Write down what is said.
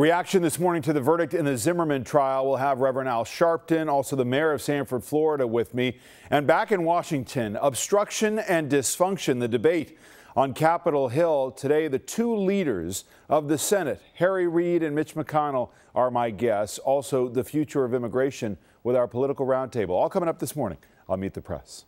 Reaction this morning to the verdict in the Zimmerman trial. We'll have Reverend Al Sharpton, also the mayor of Sanford, Florida, with me. And back in Washington, obstruction and dysfunction, the debate on Capitol Hill. Today, the two leaders of the Senate, Harry Reid and Mitch McConnell, are my guests. Also, the future of immigration with our political roundtable. All coming up this morning I'll Meet the Press.